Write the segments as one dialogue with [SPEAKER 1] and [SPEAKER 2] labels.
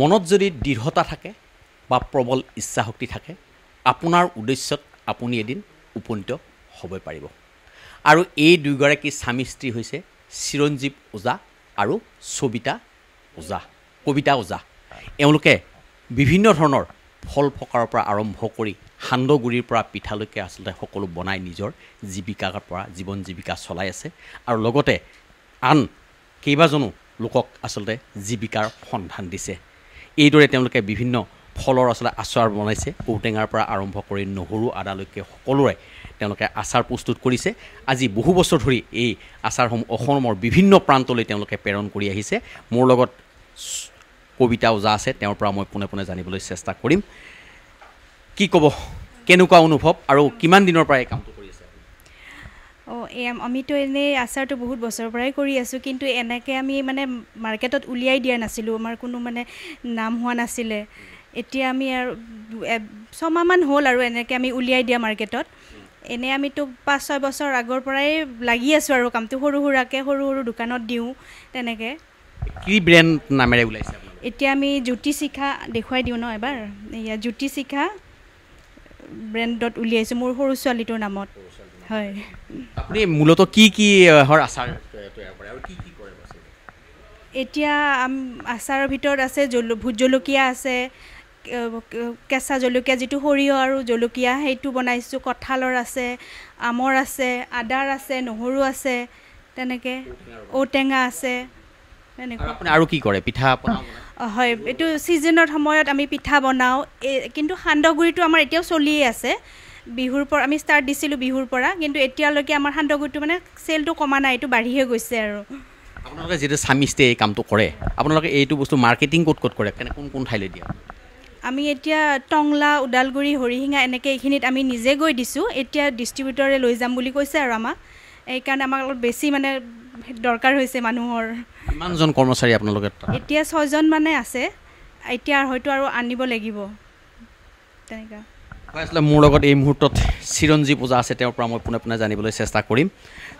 [SPEAKER 1] মনত যদি দৃঢ়তা থাকে বা প্ৰবল ইচ্ছা শক্তি থাকে আপোনাৰ উদ্দেশ্যত আপুনি এদিন উপনীত হ'ব পাৰিব আৰু এই দুয়োগৰাকী স্বামী স্ত্ৰী হৈছে চিৰঞ্জীৱ ওজা আৰু ছবিতা ওজা কবিতা ওজা এওঁলোকে বিভিন্ন ধৰণৰ ফল ফকাৰৰ পৰা আৰম্ভ কৰি সান্দহগুড়িৰ পৰা পিঠালৈকে আচলতে সকলো বনাই নিজৰ জীৱিকাৰ পৰা জীৱন জীৱিকা চলাই আছে আৰু লগতে আন কেইবাজনো লোকক আচলতে জীৱিকাৰ সন্ধান দিছে এইদৰে তেওঁলোকে বিভিন্ন ফলৰ আচলতে আচাৰ বনাইছে ঔটেঙাৰ পৰা আৰম্ভ কৰি নহৰু আদালৈকে সকলোৰে তেওঁলোকে আচাৰ প্ৰস্তুত কৰিছে আজি বহু বছৰ ধৰি এই আচাৰসমূহ অসমৰ বিভিন্ন প্ৰান্তলৈ তেওঁলোকে প্ৰেৰণ কৰি আহিছে মোৰ লগত কবিতাও যা আছে তেওঁৰ পৰা মই পোনে পোনে জানিবলৈ চেষ্টা কৰিম কি ক'ব কেনেকুৱা অনুভৱ আৰু কিমান দিনৰ পৰা এই কামটো
[SPEAKER 2] অঁ এই আমিতো এনেই আচাৰটো বহুত বছৰৰ পৰাই কৰি আছোঁ কিন্তু এনেকৈ আমি মানে মাৰ্কেটত উলিয়াই দিয়া নাছিলোঁ আমাৰ কোনো মানে নাম হোৱা নাছিলে এতিয়া আমি আৰু ছমাহমান হ'ল আৰু এনেকৈ আমি উলিয়াই দিয়া মাৰ্কেটত এনেই আমিতো পাঁচ ছয় বছৰ আগৰ পৰাই লাগি আছোঁ আৰু কামটো সৰু সুৰাকৈ সৰু সৰু দোকানত দিওঁ তেনেকৈ
[SPEAKER 1] কি ব্ৰেণ্ড নামেৰে
[SPEAKER 2] এতিয়া আমি জ্যোতি শিখা দেখুৱাই দিওঁ ন এবাৰ জ্যোতি শিখা ব্ৰেণ্ডত উলিয়াইছোঁ মোৰ সৰু ছোৱালীটোৰ নামত
[SPEAKER 1] আপুনি কি আচাৰ
[SPEAKER 2] এতিয়া আচাৰৰ ভিতৰত আছে ভোট জলকীয়া আছে কেঁচা জলকীয়া যিটো সৰিয়হ আৰু জলকীয়া সেইটো বনাইছোঁ কঁঠালৰ আছে আমৰ আছে আদাৰ আছে নহৰু আছে তেনেকৈ ঔটেঙা আছে আৰু কি কৰে পিঠা হয় এইটো ছিজনৰ সময়ত আমি পিঠা বনাওঁ এই কিন্তু সান্দহগুৰিটো আমাৰ এতিয়াও চলিয়েই আছে বিহুৰ পৰা আমি ষ্টাৰ্ট দিছিলোঁ বিহুৰ পৰা কিন্তু এতিয়ালৈকে আমাৰ সান্দহগুড়িটো মানে চেলটো কমা নাই এইটো বাঢ়িহে গৈছে আৰু
[SPEAKER 1] আপোনালোকে যিটো চামিষ্টে এই কামটো কৰে আপোনালোকে এইটো বস্তু মাৰ্কেটিং ক'ত ক'ত কৰে কেনে কোন কোন ঠাইলৈ দিয়ে
[SPEAKER 2] আমি এতিয়া টংলা ওদালগুৰি হৰিশিঙা এনেকৈ এইখিনিত আমি নিজে গৈ দিছোঁ এতিয়া ডিষ্ট্ৰিবিউটৰে লৈ যাম বুলি কৈছে আৰু আমাক এইকাৰণে আমাক অলপ বেছি মানে দৰকাৰ হৈছে মানুহৰ কিমানজন
[SPEAKER 1] কৰ্মচাৰী আপোনালোকে
[SPEAKER 2] এতিয়া ছয়জন মানে আছে এতিয়া হয়তো আৰু আনিব লাগিব তেনেকুৱা
[SPEAKER 1] হয় আচলতে মোৰ লগত এই মুহূৰ্তত চিৰঞ্জী পূজা আছে তেওঁৰ পৰা মই পোনে পোনে জানিবলৈ চেষ্টা কৰিম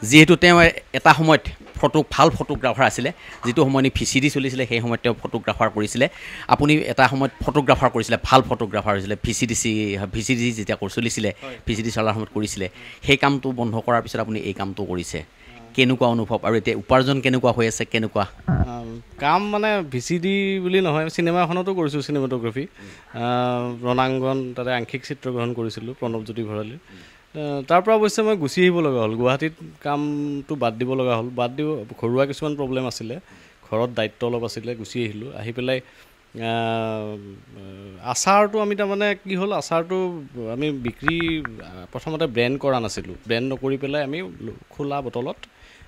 [SPEAKER 1] যিহেতু তেওঁ এটা সময়ত ফটো ভাল ফটোগ্ৰাফাৰ আছিলে যিটো সময় নি চি ডি চলিছিলে সেই সময়ত তেওঁ ফটোগ্ৰাফাৰ কৰিছিলে আপুনি এটা সময়ত ফটোগ্ৰাফাৰ কৰিছিলে ভাল ফটোগ্ৰাফাৰ হৈছিলে V C D C V C D যেতিয়া চলিছিলে ভি চি ডি চলাৰ সময়ত কৰিছিলে সেই কামটো বন্ধ কৰাৰ পিছত আপুনি এই কামটো কৰিছে কেনেকুৱা অনুভৱ আৰু এতিয়া উপাৰ্জন কেনেকুৱা হৈ আছে কেনেকুৱা
[SPEAKER 3] কাম মানে ভি চি ডি বুলি নহয় চিনেমা এখনতো কৰিছোঁ চিনেমাটোগ্ৰাফি ৰণাংগন তাতে আংশিক চিত্ৰগ্ৰহণ কৰিছিলোঁ প্ৰণৱজ্যোতি ভঁৰালীৰ তাৰপৰা অৱশ্যে মই গুচি আহিব লগা হ'ল গুৱাহাটীত কামটো বাদ দিব লগা হ'ল বাদ দিব ঘৰুৱা কিছুমান প্ৰব্লেম আছিলে ঘৰত দায়িত্ব অলপ আছিলে গুচি আহিলোঁ আহি পেলাই আচাৰটো আমি তাৰমানে কি হ'ল আচাৰটো আমি বিক্ৰী প্ৰথমতে ব্ৰেণ্ড কৰা নাছিলোঁ ব্ৰেণ্ড নকৰি পেলাই আমি খোলা বটলত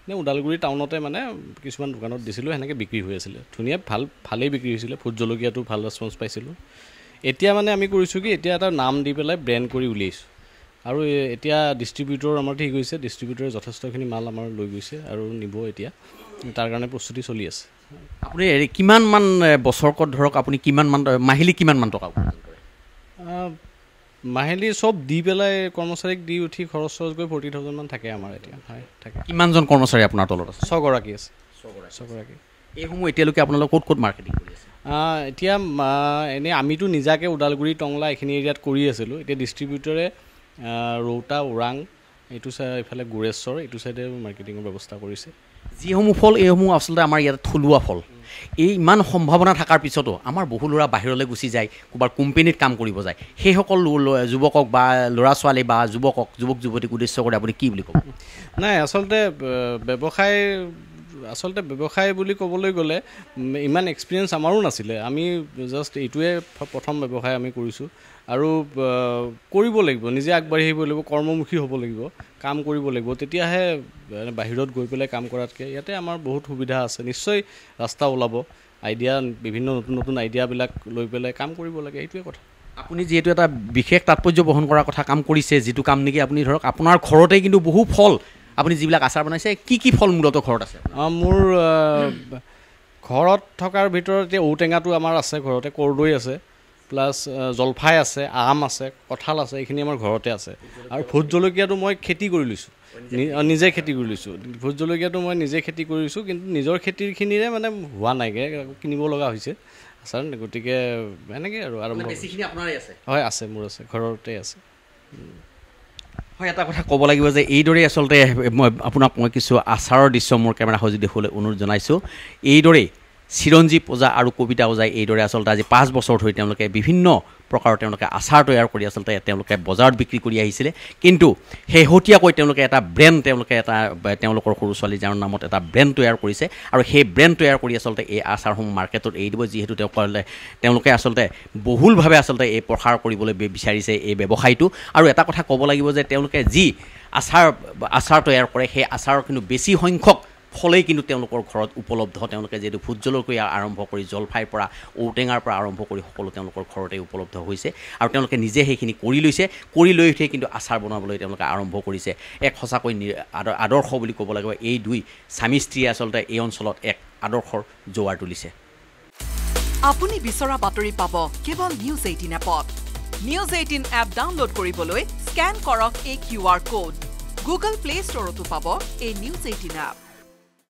[SPEAKER 3] এনে ওদালগুৰি টাউনতে মানে কিছুমান দোকানত দিছিলোঁ সেনেকৈ বিক্ৰী হৈ আছিলে ধুনীয়া ভাল ভালেই বিক্ৰী হৈছিলে ভোট জলকীয়াটো ভাল ৰেচপন্স পাইছিলোঁ এতিয়া মানে আমি কৰিছোঁ কি এতিয়া এটা নাম দি পেলাই ব্ৰেণ্ড কৰি উলিয়াইছোঁ আৰু এতিয়া ডিষ্ট্ৰিবিউটৰ আমাৰ ঠিক হৈছে ডিষ্ট্ৰিবিউটৰে যথেষ্টখিনি মাল আমাৰ লৈ গৈছে আৰু নিব এতিয়া তাৰ কাৰণে প্ৰস্তুতি চলি আছে
[SPEAKER 1] আপুনি কিমানমান বছৰকত ধৰক আপুনি কিমানমান মাহিলী কিমানমান টকা
[SPEAKER 3] মাহিলী চব দি পেলাই কৰ্মচাৰীক দি উঠি খৰচ চৰচ গৈ ফৰ্টি থাউজেণ্ডমান থাকে আমাৰ এতিয়া হয় থাকে
[SPEAKER 1] কিমানজন কৰ্মচাৰী আপোনাৰ তলত আছে
[SPEAKER 3] ছগৰাকী আছে ছগৰাকী
[SPEAKER 1] এইসমূহ এতিয়ালৈকে আপোনালোকে ক'ত ক'ত মাৰ্কেটিং কৰি
[SPEAKER 3] আছে এতিয়া এনেই আমিতো নিজাকৈ ওদালগুৰি টংলা এইখিনি এৰিয়াত কৰি আছিলোঁ এতিয়া ডিষ্ট্ৰিবিউটৰে ৰৌতা ওৰাং এইটো চাইড এইফালে গুৰেশ্বৰ এইটো চাইডে মাৰ্কেটিঙৰ ব্যৱস্থা কৰিছে
[SPEAKER 1] যিসমূহ ফল এইসমূহ আচলতে আমাৰ ইয়াত থলুৱা ফল এই ইমান সম্ভাৱনা থকাৰ পিছতো আমাৰ বহু ল'ৰা বাহিৰলৈ গুচি যায় ক'ৰবাৰ কোম্পেনীত কাম কৰিব যায় সেইসকল যুৱকক বা ল'ৰা ছোৱালী বা যুৱকক যুৱক যুৱতীক উদ্দেশ্য কৰি আপুনি কি বুলি ক'ব
[SPEAKER 3] নাই আচলতে ব্যৱসায় আচলতে ব্যৱসায় বুলি ক'বলৈ গ'লে ইমান এক্সপিৰিয়েঞ্চ আমাৰো নাছিলে আমি জাষ্ট এইটোৱে প্ৰথম ব্যৱসায় আমি কৰিছোঁ আৰু কৰিব লাগিব নিজে আগবাঢ়ি আহিব লাগিব কৰ্মমুখী হ'ব লাগিব কাম কৰিব লাগিব তেতিয়াহে বাহিৰত গৈ পেলাই কাম কৰাতকৈ ইয়াতে আমাৰ বহুত সুবিধা আছে নিশ্চয় ৰাস্তা ওলাব আইডিয়া বিভিন্ন নতুন নতুন আইডিয়াবিলাক লৈ পেলাই কাম কৰিব লাগে এইটোৱে কথা
[SPEAKER 1] আপুনি যিহেতু এটা বিশেষ তাৎপৰ্য বহন কৰাৰ কথা কাম কৰিছে যিটো কাম নেকি আপুনি ধৰক আপোনাৰ ঘৰতে কিন্তু বহু ফল আপুনি যিবিলাক আচাৰ বনাইছে কি কি ফল মূলতঃ
[SPEAKER 3] ঘৰত আছে অঁ মোৰ ঘৰত থকাৰ ভিতৰত এতিয়া ঔটেঙাটো আমাৰ আছে ঘৰতে কৰদৈ আছে প্লাছ জলফাই আছে আম আছে কঁঠাল আছে এইখিনি আমাৰ ঘৰতে আছে আৰু ভোট জলকীয়াটো মই খেতি কৰি লৈছোঁ নিজে খেতি কৰি লৈছোঁ ভোট জলকীয়াটো মই নিজে খেতি কৰি লৈছোঁ কিন্তু নিজৰ খেতিখিনিৰে মানে হোৱা নাইকৈ কিনিব লগা হৈছে আচাৰ গতিকে এনেকৈ আৰু আৰু হয় আছে মোৰ আছে ঘৰতে আছে হয় এটা
[SPEAKER 1] কথা ক'ব লাগিব যে এইদৰেই আচলতে মই আপোনাক মই কিছু আচাৰৰ দৃশ্য মোৰ কেমেৰা সজি দেখুৱাবলৈ অনুৰোধ জনাইছোঁ এইদৰেই চিৰঞ্জীৱ ওজা আৰু কবিতা ওজাই এইদৰে আচলতে আজি পাঁচ বছৰ ধৰি তেওঁলোকে বিভিন্ন প্ৰকাৰৰ তেওঁলোকে আচাৰ তৈয়াৰ কৰি আচলতে তেওঁলোকে বজাৰত বিক্ৰী কৰি আহিছিলে কিন্তু শেহতীয়াকৈ তেওঁলোকে এটা ব্ৰেণ্ড তেওঁলোকে এটা তেওঁলোকৰ সৰু ছোৱালী যাৰ নামত এটা ব্ৰেণ্ড তৈয়াৰ কৰিছে আৰু সেই ব্ৰেণ্ড তৈয়াৰ কৰি আচলতে এই আচাৰসমূহ মাৰ্কেটত এৰি দিব যিহেতু তেওঁ ক'লে তেওঁলোকে আচলতে বহুলভাৱে আচলতে এই প্ৰসাৰ কৰিবলৈ বিচাৰিছে এই ব্যৱসায়টো আৰু এটা কথা ক'ব লাগিব যে তেওঁলোকে যি আচাৰ আচাৰ তৈয়াৰ কৰে সেই আচাৰৰ কিন্তু বেছি সংখ্যক ফলেই কিন্তু তেওঁলোকৰ ঘৰত উপলব্ধ তেওঁলোকে যিহেতু ভোটজলকৈ আৰম্ভ কৰি জলফাইৰ পৰা ঔটেঙাৰ পৰা আৰম্ভ কৰি সকলো তেওঁলোকৰ ঘৰতে উপলব্ধ হৈছে আৰু তেওঁলোকে নিজে সেইখিনি কৰি লৈছে কৰি লৈ উঠিয়ে কিন্তু আচাৰ বনাবলৈ তেওঁলোকে আৰম্ভ কৰিছে এক সঁচাকৈ আদৰ্শ বুলি ক'ব লাগিব এই দুই স্বামী স্ত্ৰীয়ে আচলতে এই অঞ্চলত এক আদৰ্শৰ জোৱাৰ তুলিছে আপুনি বিচৰা বাতৰি পাব কেৱল নিউজ এইটিন এপত নিউজ এইটিন এপ ডাউনলোড কৰিবলৈ
[SPEAKER 2] স্কেন কৰক এই Q R code Google Play ষ্টৰতো পাব এই নিউজ এইটিন এপ